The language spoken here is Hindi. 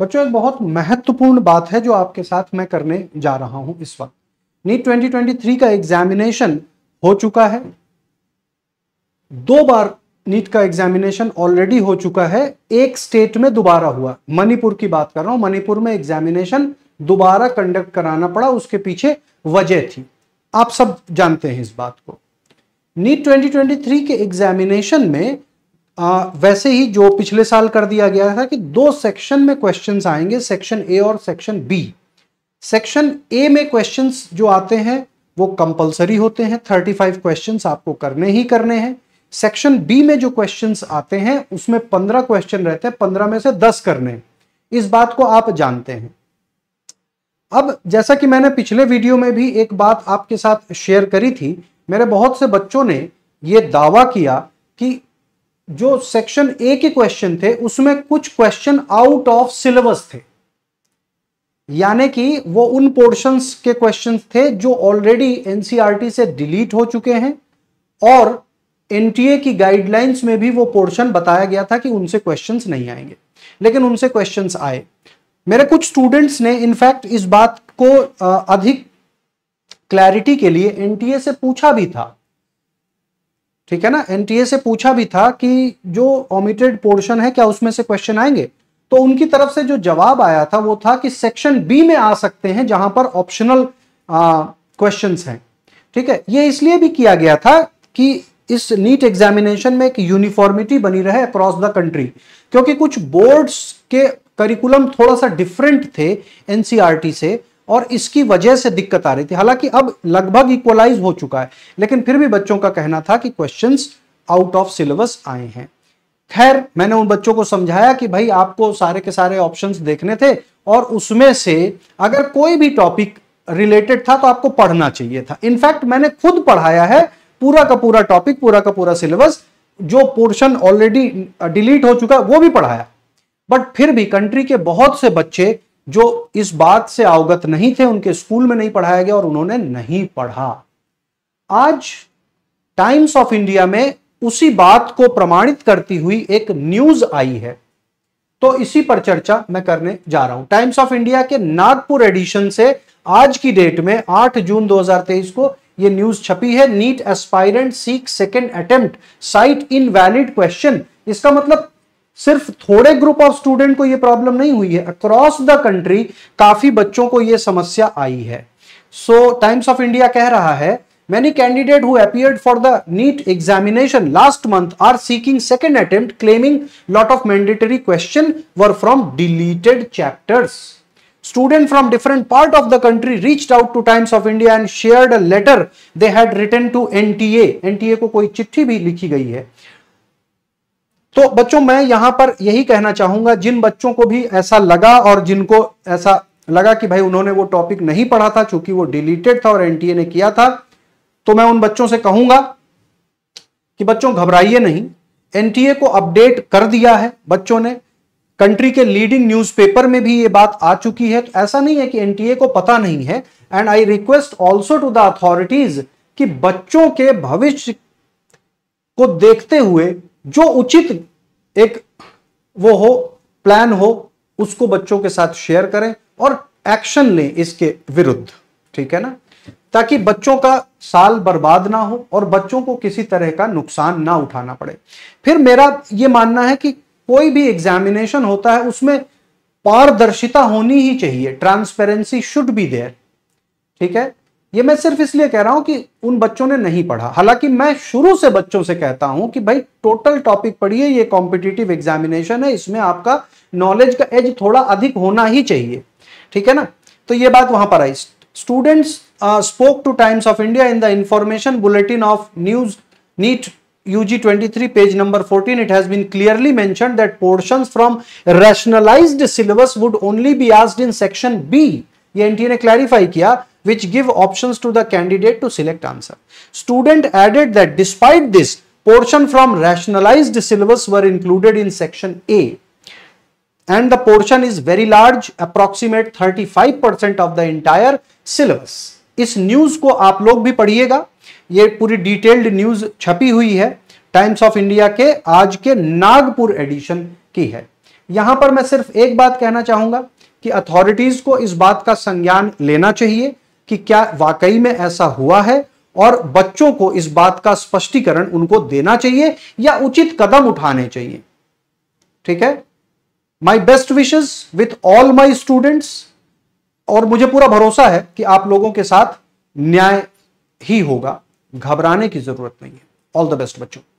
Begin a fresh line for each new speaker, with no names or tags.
बच्चों एक बहुत महत्वपूर्ण बात है जो आपके साथ मैं करने जा रहा हूं इस वक्त नीट 2023 का एग्जामिनेशन हो चुका है दो बार नीट का एग्जामिनेशन ऑलरेडी हो चुका है एक स्टेट में दोबारा हुआ मणिपुर की बात कर रहा हूं मणिपुर में एग्जामिनेशन दोबारा कंडक्ट कराना पड़ा उसके पीछे वजह थी आप सब जानते हैं इस बात को नीट 2023 के एग्जामिनेशन में आ, वैसे ही जो पिछले साल कर दिया गया था कि दो सेक्शन में क्वेश्चंस आएंगे सेक्शन ए और सेक्शन बी सेक्शन ए में क्वेश्चंस जो आते हैं वो कंपलसरी होते हैं 35 क्वेश्चन आपको करने ही करने हैं सेक्शन बी में जो क्वेश्चन आते हैं उसमें पंद्रह क्वेश्चन रहते हैं पंद्रह में से दस करने इस बात को आप जानते हैं अब जैसा कि मैंने पिछले वीडियो में भी एक बात आपके साथ शेयर करी थी मेरे बहुत से बच्चों ने ये दावा किया कि जो सेक्शन ए के क्वेश्चन थे उसमें कुछ क्वेश्चन आउट ऑफ सिलेबस थे यानी कि वो उन पोर्शंस के क्वेश्चन थे जो ऑलरेडी एनसीईआरटी e से डिलीट हो चुके हैं और एनटीए की गाइडलाइंस में भी वो पोर्शन बताया गया था कि उनसे क्वेश्चंस नहीं आएंगे लेकिन उनसे क्वेश्चंस आए मेरे कुछ स्टूडेंट्स ने इनफैक्ट इस बात को अधिक क्लैरिटी के लिए एनटीए से पूछा भी था ठीक है ना एनटीए से पूछा भी था कि जो ओमिटेड पोर्शन है क्या उसमें से क्वेश्चन आएंगे तो उनकी तरफ से जो जवाब आया था वो था कि सेक्शन बी में आ सकते हैं जहां पर ऑप्शनल क्वेश्चन है ठीक है ये इसलिए भी किया गया था कि इस नीट एग्जामिनेशन में एक यूनिफॉर्मिटी बनी रहे अक्रॉस द कंट्री क्योंकि कुछ बोर्ड्स के करिकुलम थोड़ा सा डिफरेंट थे एनसीआरटी e से और इसकी वजह से दिक्कत आ रही थी हालांकि अब लगभग इक्वलाइज हो चुका है लेकिन फिर भी बच्चों का कहना था कि क्वेश्चन आउट ऑफ सिलेबस आए हैं खैर मैंने उन बच्चों को समझाया कि भाई आपको सारे के सारे ऑप्शंस देखने थे और उसमें से अगर कोई भी टॉपिक रिलेटेड था तो आपको पढ़ना चाहिए था इनफैक्ट मैंने खुद पढ़ाया है पूरा का पूरा टॉपिक पूरा का पूरा सिलेबस जो पोर्शन ऑलरेडी डिलीट हो चुका है वो भी पढ़ाया बट फिर भी कंट्री के बहुत से बच्चे जो इस बात से अवगत नहीं थे उनके स्कूल में नहीं पढ़ाया गया और उन्होंने नहीं पढ़ा आज टाइम्स ऑफ इंडिया में उसी बात को प्रमाणित करती हुई एक न्यूज आई है तो इसी पर चर्चा मैं करने जा रहा हूं टाइम्स ऑफ इंडिया के नागपुर एडिशन से आज की डेट में 8 जून 2023 को यह न्यूज छपी है NEET aspirant seek second attempt cite invalid question इसका मतलब सिर्फ थोड़े ग्रुप ऑफ स्टूडेंट को यह प्रॉब्लम नहीं हुई है अक्रॉस द कंट्री काफी बच्चों को यह समस्या आई है सो टाइम्स ऑफ इंडिया कह रहा है many candidate who appeared for the NEET examination last month are seeking second attempt claiming lot of mandatory question were from deleted chapters student from different part of the country reach out to Times of India and share letter they had written to N T A N T A कोई चिट्ठी भी लिखी गई है तो बच्चों मैं यहां पर यही कहना चाहूंगा जिन बच्चों को भी ऐसा लगा और जिनको ऐसा लगा कि भाई उन्होंने वो टॉपिक नहीं पढ़ा था चूंकि वो डिलीटेड था और एनटीए ने किया था तो मैं उन बच्चों से कहूंगा कि बच्चों घबराइए नहीं एनटीए को अपडेट कर दिया है बच्चों ने कंट्री के लीडिंग न्यूज़पेपर में भी ये बात आ चुकी है तो ऐसा नहीं है कि एनटीए को पता नहीं है and I request also to the authorities कि बच्चों के भविष्य को देखते हुए जो उचित एक वो हो प्लान हो उसको बच्चों के साथ शेयर करें और एक्शन लें इसके विरुद्ध ठीक है ना ताकि बच्चों का साल बर्बाद ना हो और बच्चों को किसी तरह का नुकसान ना उठाना पड़े फिर मेरा ये मानना है कि कोई भी एग्जामिनेशन होता है उसमें पारदर्शिता होनी ही चाहिए ट्रांसपेरेंसी शुड बी देयर ठीक है ये मैं सिर्फ इसलिए कह रहा हूं कि उन बच्चों ने नहीं पढ़ा हालांकि मैं शुरू से बच्चों से कहता हूं कि भाई टोटल टॉपिक पढ़िए ये कॉम्पिटिटिव एग्जामिनेशन है इसमें आपका नॉलेज का एज थोड़ा अधिक होना ही चाहिए ठीक है ना तो ये बात वहां पर आई students spoke to Times of India in the information bulletin of news NEET UG 23 page number 14 it has been clearly mentioned that portions from rationalized syllabus would only be asked in section B ये एनटीए ने क्लैरिफाई किया which give options to the candidate to select answer. Student added that despite this, portion from rationalized syllabus were included in section A and the portion is very large, approximate 35% of the entire syllabus. इस न्यूज़ को आप लोग भी पढ़िएगा ये पूरी डिटेल्ड न्यूज़ छपी हुई है टाइम्स ऑफ इंडिया के आज के नागपुर एडिशन की है यहां पर मैं सिर्फ एक बात कहना चाहूंगा कि अथॉरिटीज को इस बात का संज्ञान लेना चाहिए कि क्या वाकई में ऐसा हुआ है और बच्चों को इस बात का स्पष्टीकरण उनको देना चाहिए या उचित कदम उठाने चाहिए ठीक है my best wishes with all my students और मुझे पूरा भरोसा है कि आप लोगों के साथ न्याय ही होगा घबराने की जरूरत नहीं है ऑल द बेस्ट बच्चों